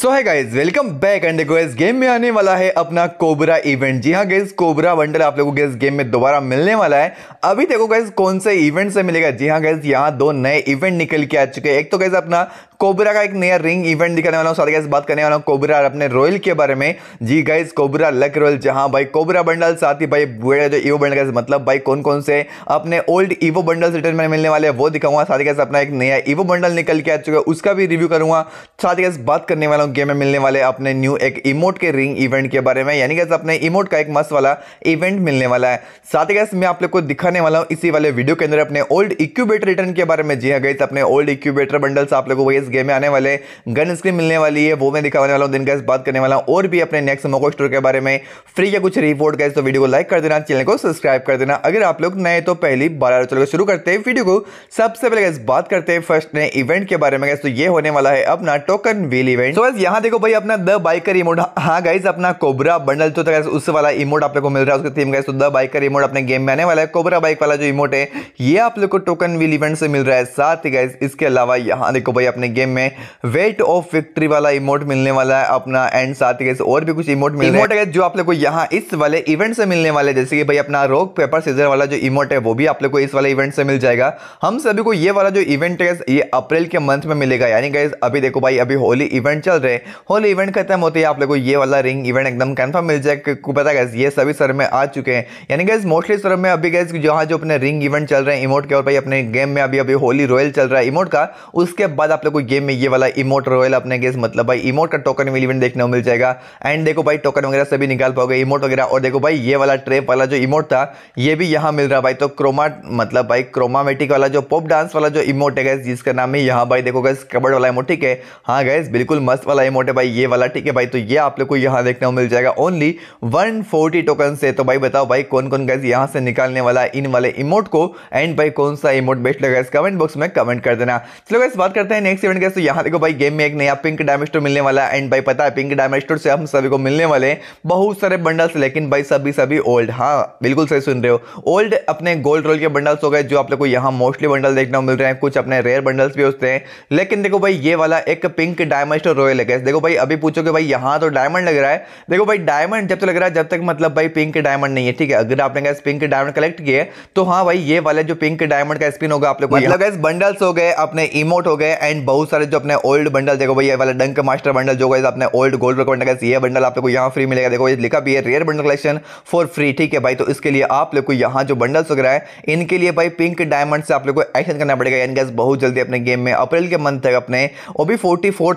सो है guys welcome back and देखो इस गेम में आने वाला है अपना कोबरा इवेंट जी हाँ गाइज कोबरा वंडर आप लोगों को इस गेम में दोबारा मिलने वाला है अभी देखो गाइज कौन से इवेंट से मिलेगा जी हाँ गाइज यहाँ दो नए इवेंट निकल के आ चुके हैं एक तो गाइज अपना कोबरा का एक नया रिंग इवेंट दिखाने वाला हूँ सारे बात करने वाला हूँ कोबरा और अपने रॉयल के बारे में जी गाइज कोबरा लक रॉयल जहाँ भाई कोबरा बंडल साथ ही भाई जो ईवो बंडल मतलब भाई कौन कौन से अपने ओल्ड ईवो बंडल रिटर्न में मिलने वाले वो दिखाऊंगा साथ ही अपना एक नया ईवो बंडल निकल के आ चुका है उसका भी रिव्यू करूंगा साथ ही बात करने वाला हूँ गेम में मिलने वाले अपने न्यू एक इमोट के रिंग इवेंट के बारे में यानी कैसे अपने इमोट का एक मस्त वाला इवेंट मिलने वाला है साथ ही कैसे मैं आप लोग को दिखाने वाला हूँ इसी वाले वीडियो के अंदर अपने ओल्ड इक्यूबेटर रिटर्न के बारे में जी हाँ गई अपने ओल्ड इक्यूबेटर बंडल्स आप लोग को गेम में आने वाले गन स्क्रीन मिलने वाली है वो मैं दिखाने वाला हूँ दिन गैस बात करने वाला हूँ और भी अपने नेक्स्ट मोको स्टोर के बारे में फ्री या कुछ रिपोर्ट गए तो वीडियो को लाइक कर देना चैनल को सब्सक्राइब कर देना अगर आप लोग नए तो पहली बारह चलो शुरू करते हैं वीडियो को सबसे पहले गैस बात करते हैं फर्स्ट नए इवेंट के बारे में गैस तो ये होने वाला है अपना टोकन व्हील इवेंट तो बस यहाँ देखो भाई अपना द बाइकर इमोट हाँ गाइज अपना कोबरा बंडल तो गैस उस वाला इमोट आप लोग को मिल रहा है उसका थीम गैस तो द बाइकर इमोट अपने गेम में आने वाला है कोबरा बाइक वाला जो इमोट है ये आप लोग को टोकन व्हील इवेंट से मिल रहा है साथ ही गैस इसके अलावा यहाँ देखो भाई अपने गेम गेम में वेट ऑफ विक्ट्री वाला इमोट मिलने वाला है अपना एंड साथ ही और भी कुछ इमोट मिलने इमोट है जो आप लोग को यहाँ इस वाले इवेंट से मिलने वाले जैसे कि भाई अपना रॉक पेपर सीजर वाला जो इमोट है वो भी आप लोग को इस वाले इवेंट से मिल जाएगा हम सभी को ये वाला जो इवेंट है ये अप्रैल के मंथ में मिलेगा यानी गाइज अभी देखो भाई अभी होली इवेंट चल रहे होली इवेंट खत्म होते ही आप लोग को ये वाला रिंग इवेंट एकदम कन्फर्म मिल जाएगा पता गैस ये सभी सर में आ चुके हैं यानी गैस मोस्टली सर में अभी गैस जहाँ जो अपने रिंग इवेंट चल रहे हैं इमोट के और भाई अपने गेम में अभी अभी होली रॉयल चल रहा है इमोट का उसके बाद आप लोग को गेम में ये वाला इमोट रॉयल अपने गेस मतलब भाई इमोट का टोकन में इवेंट देखने को मिल जाएगा एंड देखो भाई टोकन वगैरह सभी निकाल पाओगे इमोट वगैरह और देखो भाई ये वाला ट्रेप वाला जो इमोट था ये भी यहाँ मिल रहा भाई तो क्रोमा मतलब भाई क्रोमामेटिक वाला जो पॉप डांस वाला जो इमोट है गैस जिसका नाम है यहाँ भाई देखो गैस कबड वाला इमोट ठीक है हाँ गैस बिल्कुल मस्त वाला इमोट है भाई ये वाला ठीक है भाई तो ये आप लोग को यहाँ देखने को मिल जाएगा ओनली वन फोर्टी टोकन से तो भाई बताओ भाई कौन कौन गैस यहाँ से निकालने वाला इन वाले इमोट को एंड भाई कौन सा इमोट बेस्ट लगा इस कमेंट बॉक्स में कमेंट कर देना चलो गैस बात करते हैं नेक्स्ट स्टूडेंट कैसे तो यहाँ देखो भाई गेम में एक नया पिंक डायमेस्टर मिलने वाला है एंड भाई पता है पिंक डायमेस्टर से हम सभी को मिलने वाले बहुत सारे बंडल्स लेकिन भाई सभी सभी ओल्ड हाँ बिल्कुल सही सुन रहे हो ओल्ड अपने गोल्ड रोल के बंडल्स हो गए जो आप लोग को यहाँ मोस्टली बंडल देखने को मिल रहे हैं कुछ अपने रेयर बंडल्स भी होते हैं लेकिन देखो भाई ये वाला एक पिंक डायमेस्टर रॉयल है देखो भाई अभी पूछो कि भाई यहाँ तो डायमंड लग रहा है देखो भाई डायमंड जब तक लग रहा है जब तक मतलब भाई पिंक डायमंड नहीं है ठीक है अगर आपने गैस पिंक डायमंड कलेक्ट किए तो हाँ भाई ये वाला जो पिंक डायमंड का स्पिन होगा आप लोग मतलब बंडल्स हो गए अपने इमोट हो गए एंड बहुत बहुत सारे जो अपने ओल्ड बंडल देखो भाई ये वाला डंक मास्टर बंडल जो गाइस अपने ओल्ड गोल्ड रॉक बंडल ये बंडल आप लोग को यहाँ फ्री मिलेगा देखो ये लिखा भी है rare bundle collection for free ठीक है भाई तो इसके लिए आप लोग को यहाँ जो बंडल्स वगैरह है इनके लिए भाई पिंक डायमंड से आप लोग को एक्शन करना पड़ेगा यानी गैस बहुत जल्दी अपने गेम में अप्रैल के मंथ तक अपने ओ बी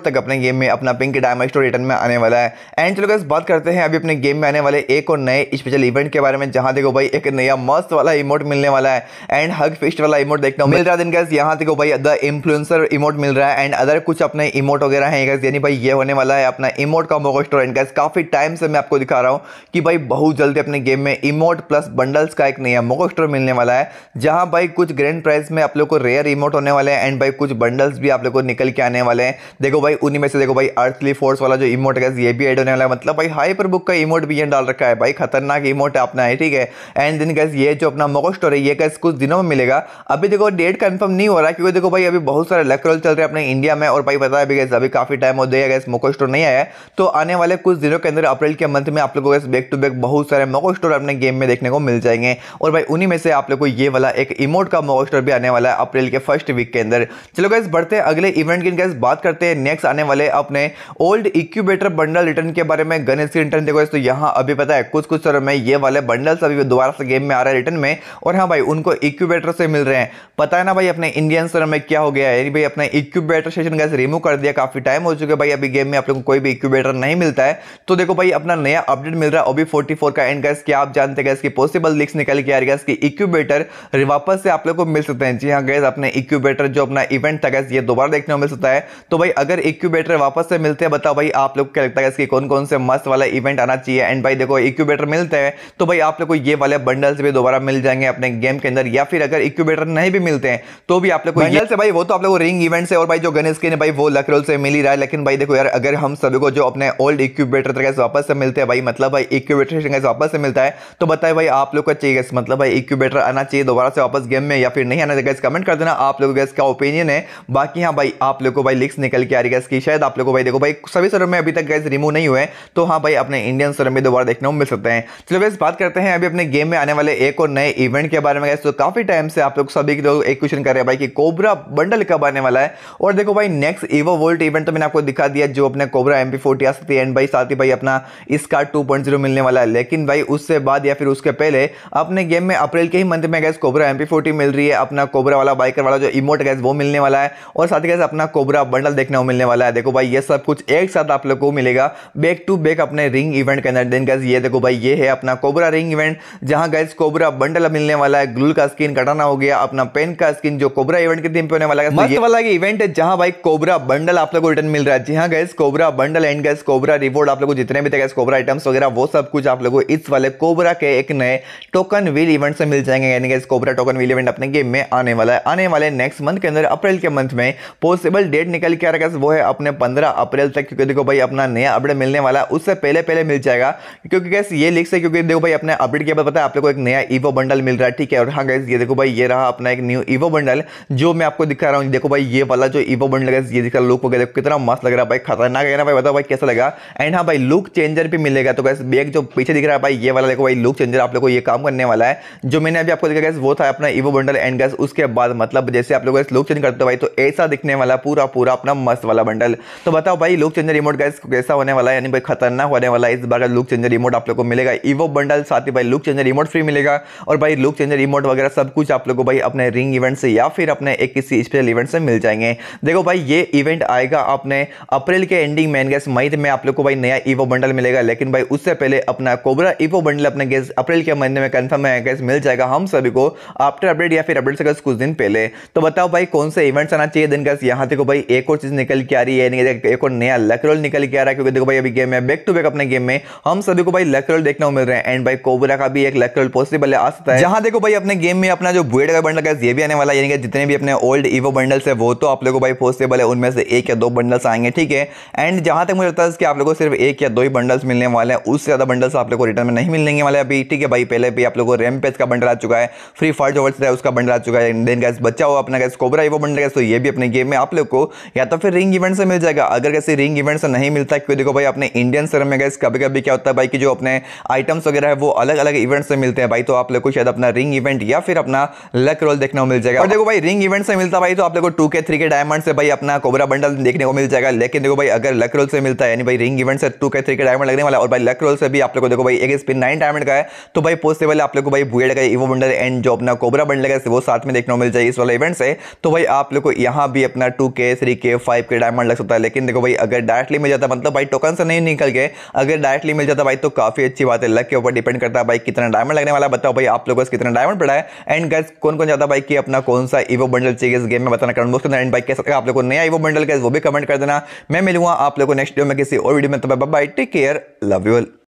तक अपने गेम में अपना पिंक डायमंड स्टोर रिटर्न में आने वाला है एंड चलो गैस बात करते हैं अभी अपने गेम में आने वाले एक और नए स्पेशल इवेंट के बारे में जहाँ देखो भाई एक नया मस्त वाला इमोट मिलने वाला है एंड हग फिस्ट वाला इमोट देखना मिल रहा है यहाँ देखो भाई द इन्फ्लुएंसर इमोट मिल रहा है एंड अदर कुछ अपने इमोट वगैरह हैं गैस यानी भाई ये होने वाला है अपना इमोट का मोगो स्टोर एंड गैस काफ़ी टाइम से मैं आपको दिखा रहा हूँ कि भाई बहुत जल्दी अपने गेम में इमोट प्लस बंडल्स का एक नया मोगो स्टोर मिलने वाला है जहाँ भाई कुछ ग्रैंड प्राइस में आप लोग को रेयर इमोट होने वाले हैं एंड भाई कुछ बंडल्स भी आप लोग को निकल के आने वाले हैं देखो भाई उन्हीं में से देखो भाई अर्थली फोर्स वाला जो इमोट गैस ये भी एड होने वाला है मतलब भाई हाइपर बुक का इमोट भी ये डाल रखा है भाई खतरनाक इमोट अपना है ठीक है एंड दिन गैस ये जो अपना मोगो स्टोर है ये गैस कुछ दिनों में मिलेगा अभी देखो डेट कन्फर्म नहीं हो रहा क्योंकि देखो भाई अभी बहुत सारे लकरोल चल रहे हैं अपने हैं इंडिया में और भाई पता है गैस अभी काफ़ी टाइम हो गया गैस मोको स्टोर नहीं आया तो आने वाले कुछ दिनों के अंदर अप्रैल के मंथ में आप लोगों को बैक टू बैक बहुत सारे मोको स्टोर अपने गेम में देखने को मिल जाएंगे और भाई उन्हीं में से आप लोग को ये वाला एक इमोट का मोको स्टोर भी आने वाला है अप्रैल के फर्स्ट वीक के अंदर चलो गैस बढ़ते अगले इवेंट की गैस बात करते हैं नेक्स्ट आने वाले अपने ओल्ड इक्यूबेटर बंडल रिटर्न के बारे में गणेश की रिटर्न देखो तो यहाँ अभी पता है कुछ कुछ सरों में ये वाले बंडल्स अभी दोबारा से गेम में आ रहे हैं रिटर्न में और हाँ भाई उनको इक्यूबेटर से मिल रहे हैं पता है ना भाई अपने इंडियन सरों में क्या हो गया है भाई अपने incubator incubator session guys remove कर दिया काफ़ी टाइम हो चुके भाई अभी गेम में आप लोगों को कोई भी इक्यूबेटर नहीं मिलता है तो देखो भाई अपना नया अपडेट मिल रहा है ओबी फोर्टी का एंड गैस क्या आप जानते गैस की पॉसिबल लिक्स निकल के आ रही गैस की इक्यूबेटर वापस से आप लोग को मिल सकते हैं जी हाँ गैस अपने इक्यूबेटर जो अपना इवेंट था गैस ये दोबारा देखने को मिल सकता है तो भाई अगर इक्यूबेटर वापस से मिलते हैं बताओ भाई आप लोग क्या लगता है कि कौन कौन से मस्त वाला इवेंट आना चाहिए एंड भाई देखो इक्यूबेटर मिलते हैं तो भाई आप लोग को ये वाले बंडल्स भी दोबारा मिल जाएंगे अपने गेम के अंदर या फिर अगर इक्यूबेटर नहीं भी मिलते हैं तो भी आप लोग को भाई वो तो आप लोग को रिंग इवेंट से और भाई जो गन स्किन है भाई वो लकरोल से मिल ही रहा है लेकिन भाई देखो यार अगर हम सभी को जो अपने ओल्ड इक्यूबेटर गैस वापस से मिलते हैं भाई मतलब भाई इक्यूबेटर गैस वापस से मिलता है तो बताए भाई आप लोग का चाहिए मतलब भाई इक्यूबेटर आना चाहिए दोबारा से वापस गेम में या फिर नहीं आना चाहिए कमेंट कर देना आप लोगों का इसका ओपिनियन है बाकी हाँ भाई आप लोग को भाई लिक्स निकल के आ रही है इसकी शायद आप लोग को भाई देखो भाई सभी सर में अभी तक गैस रिमूव नहीं हुए तो हाँ भाई अपने इंडियन सर में दोबारा देखने को मिल सकते हैं चलो गैस बात करते हैं अभी अपने गेम में आने वाले एक और नए इवेंट के बारे में गैस तो काफ़ी टाइम से आप लोग सभी एक क्वेश्चन कर रहे हैं भाई कि कोबरा बंडल कब आने वाला है और देखो भाई नेक्स्ट एवो वोल्ट इवेंट तो मैंने आपको दिखा दिया जो अपने कोबरा एम पी फोर्टी आ सकती है एंड भाई साथ ही भाई अपना इस कार्ड टू पॉइंट जीरो मिलने वाला है लेकिन भाई उससे बाद या फिर उसके पहले अपने गेम में अप्रैल के ही मंथ में guys cobra M P forty मिल रही है अपना कोबरा वाला बाइकर वाला जो इमोट गैस वो मिलने वाला है और साथ ही गैस अपना कोबरा बंडल देखने को मिलने वाला है देखो भाई ये सब कुछ एक साथ आप लोग को मिलेगा बैक टू बैक अपने रिंग इवेंट के अंदर देन गैस ये देखो भाई ये है अपना कोबरा रिंग इवेंट जहाँ गैस कोबरा बंडल मिलने वाला है ग्लू का स्किन कटाना हो गया अपना पेन का स्किन जो कोबरा इवेंट के दिन पे होने वाला है इवेंट तो है यहाँ भाई कोबरा बंडल आप लोग को रिटर्न मिल रहा है जी हाँ guys cobra bundle and guys cobra reward आप लोग को जितने भी थे गैस कोबरा आइटम्स वगैरह वो सब कुछ आप लोगों को इस वाले कोबरा के एक नए टोकन व्हील इवेंट से मिल जाएंगे यानी guys cobra token wheel event अपने गेम में आने वाला है आने वाले नेक्स्ट मंथ के अंदर अप्रैल के मंथ में पॉसिबल डेट निकल के आ रहा है वो है अपने पंद्रह अप्रैल तक क्योंकि देखो भाई अपना नया अपडेट मिलने वाला है उससे पहले पहले मिल जाएगा क्योंकि गैस ये लिख से क्योंकि देखो भाई अपने अपडेट के बाद पता है आप लोग को एक नया ईवो बंडल मिल रहा है ठीक है और हाँ गैस ये देखो भाई ये रहा अपना एक न्यू ईवो बंडल जो मैं आपको दिखा रहा हूँ देखो भाई ये वाला जो ईवो बन लगा ये दिखा लुक वगैरह कितना मस्त लग रहा है भाई खतरनाक है ना भाई बताओ भाई कैसा लगा एंड हाँ भाई लुक चेंजर भी मिलेगा तो गैस बैग जो पीछे दिख रहा है भाई ये वाला देखो भाई लुक चेंजर आप लोग को ये काम करने वाला है जो मैंने अभी आपको देखा गैस वो था अपना ईवो बंडल एंड गैस उसके बाद मतलब जैसे आप लोग लुक चेंज करते हो भाई तो ऐसा दिखने वाला पूरा पूरा अपना मस्त वाला बंडल तो बताओ भाई लुक चेंजर रिमोट गैस कैसा होने वाला है यानी भाई खतरनाक होने वाला है इस बार का लुक चेंजर रिमोट आप लोग को मिलेगा ईवो बंडल साथ ही भाई लुक चेंजर रिमोट फ्री मिलेगा और भाई लुक चेंजर रिमोट वगैरह सब कुछ आप लोग को भाई अपने रिंग इवेंट से या फिर अपने एक किसी स्पेशल इवेंट से मिल जाएंगे देखो भाई ये इवेंट आएगा आपने अप्रैल के एंडिंग में गैस मई में आप लोग को भाई नया ईवो बंडल मिलेगा लेकिन भाई उससे पहले अपना कोबरा ईवो बंडल अपने गैस अप्रैल के महीने में कन्फर्म है गैस मिल जाएगा हम सभी को आफ्टर अपडेट या फिर अपडेट से कुछ दिन पहले तो बताओ भाई कौन से इवेंट्स आना चाहिए दिन गैस यहाँ देखो भाई एक और चीज़ निकल के आ रही है एक और नया लकरोल निकल के आ रहा है क्योंकि देखो भाई अभी गेम है बैक टू बैक अपने गेम में हम सभी को भाई लकरोल देखने को मिल रहे हैं एंड भाई कोबरा का भी एक लकरोल पॉसिबल है आ सकता है जहाँ देखो भाई अपने गेम में अपना जो बुएड का बंडल गैस ये भी आने वाला है यानी कि जितने भी अपने ओल्ड ईवो बंडल्स है वो तो आप लोगों को बाई पॉसिबल है उनमें से एक या दो बंडल्स आएंगे ठीक है एंड जहां तक मुझे लगता है कि आप लोगों को सिर्फ एक या दो ही बंडल्स मिलने वाले हैं उससे ज़्यादा बंडल्स आप लोगों को रिटर्न में नहीं मिलने वाले अभी ठीक है भाई पहले भी आप लोगों को रैम पेज का बंडल आ चुका है फ्री फायर जो वर्ल्ड है उसका बंडल आ चुका है देन गैस बच्चा हुआ अपना गैस कोबरा वो बंडल गैस तो ये भी अपने गेम में आप लोग को या तो फिर रिंग इवेंट से मिल जाएगा अगर कैसे रिंग इवेंट से नहीं मिलता क्योंकि देखो भाई अपने इंडियन सर में गैस कभी कभी क्या होता है भाई की जो अपने आइटम्स वगैरह है वो अलग अलग इवेंट से मिलते हैं भाई तो आप लोग को शायद अपना रिंग इवेंट या फिर अपना लक रोल देखने को मिल जाएगा और देखो भाई रिंग इवेंट से मिलता भाई तो आप लोग को टू के थ्री के डायमंड डायमंड से भाई अपना कोबरा बंडल देखने को मिल जाएगा लेकिन देखो भाई अगर लक रोल से मिलता है यानी भाई रिंग इवेंट से टू के थ्री के डायमंड लगने वाला और भाई लक रोल से भी आप लोग को देखो भाई एक स्पिन नाइन डायमंड का है तो भाई पॉसिबल आप लोग को भाई बुएड का इवो बंडल एंड जो अपना कोबरा बंडल है वो साथ में देखने को मिल जाए इस वाले इवेंट से तो भाई आप लोग को यहाँ भी अपना टू के थ्री के फाइव के डायमंड लग सकता है लेकिन देखो भाई अगर डायरेक्टली मिल जाता मतलब भाई टोकन से नहीं निकल के अगर डायरेक्टली मिल जाता भाई तो काफी अच्छी बात है लक के ऊपर डिपेंड करता है भाई कितना डायमंड लगने वाला बताओ भाई आप लोगों को कितना डायमंड पड़ा है एंड गैस कौन कौन जाता भाई कि अपना कौन सा इवो बंडल चाहिए इस गेम में बताना कमेंट बॉक्स के अंदर एंड भाई कैसा तक आप लोग को नया वो बंडल का वो भी कमेंट कर देना मैं मिलूंगा आप लोग को नेक्स्ट वीडियो में किसी और वीडियो में तो bye take care love you'll